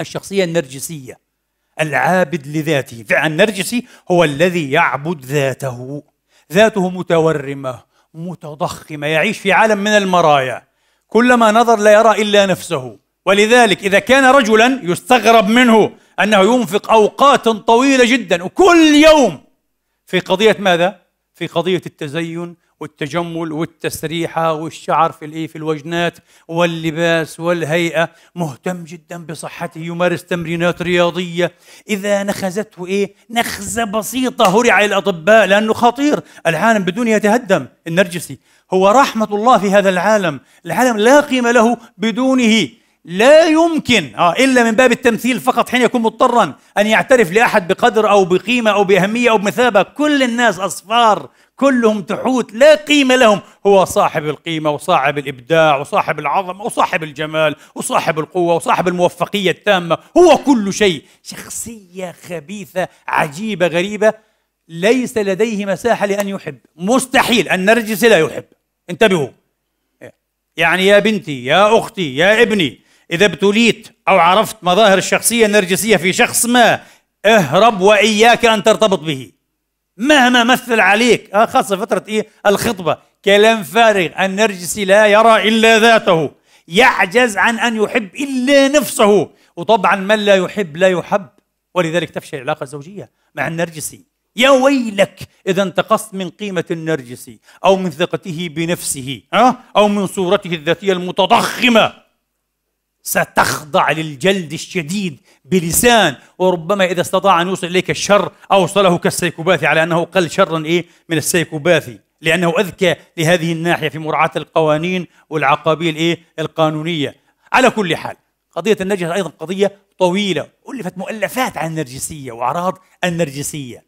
الشخصية النرجسية العابد لذاته فعلا النرجسي هو الذي يعبد ذاته ذاته متورمة متضخمة يعيش في عالم من المرايا كلما نظر لا يرى إلا نفسه ولذلك إذا كان رجلا يستغرب منه أنه ينفق أوقات طويلة جدا وكل يوم في قضية ماذا؟ في قضية التزين والتجمل والتسريحة والشعر في الإيه في الوجنات واللباس والهيئة مهتم جدا بصحته يمارس تمرينات رياضية إذا نخزته إيه نخزة بسيطة هرع الأطباء لأنه خطير العالم بدون يتهدم النرجسي هو رحمة الله في هذا العالم العالم لا قيمة له بدونه لا يمكن آه إلا من باب التمثيل فقط حين يكون مضطرا أن يعترف لأحد بقدر أو بقيمة أو بأهمية أو بمثابة كل الناس أصفار كلهم تحوت لا قيمة لهم هو صاحب القيمة وصاحب الإبداع وصاحب العظمة وصاحب الجمال وصاحب القوة وصاحب الموفقية التامة هو كل شيء شخصية خبيثة عجيبة غريبة ليس لديه مساحة لأن يحب مستحيل النرجسي لا يحب انتبهوا يعني يا بنتي يا أختي يا ابني إذا ابتليت أو عرفت مظاهر الشخصية النرجسية في شخص ما اهرب وإياك أن ترتبط به مهما مثل عليك آه خاصة فترة إيه الخطبة كلام فارغ النرجسي لا يرى إلا ذاته يعجز عن أن يحب إلا نفسه وطبعا من لا يحب لا يحب ولذلك تفشل العلاقة الزوجية مع النرجسي يا ويلك إذا انتقصت من قيمة النرجسي أو من ثقته بنفسه آه، أو من صورته الذاتية المتضخمة ستخضع للجلد الشديد بلسان وربما إذا استطاع أن يوصل إليك الشر أوصله كالسيكوباثي على أنه قل شرا إيه من السيكوباثي لأنه أذكى لهذه الناحية في مراعاة القوانين والعقابيل إيه القانونية على كل حال قضية النرجس أيضا قضية طويلة ألفت مؤلفات عن النرجسية وأعراض النرجسية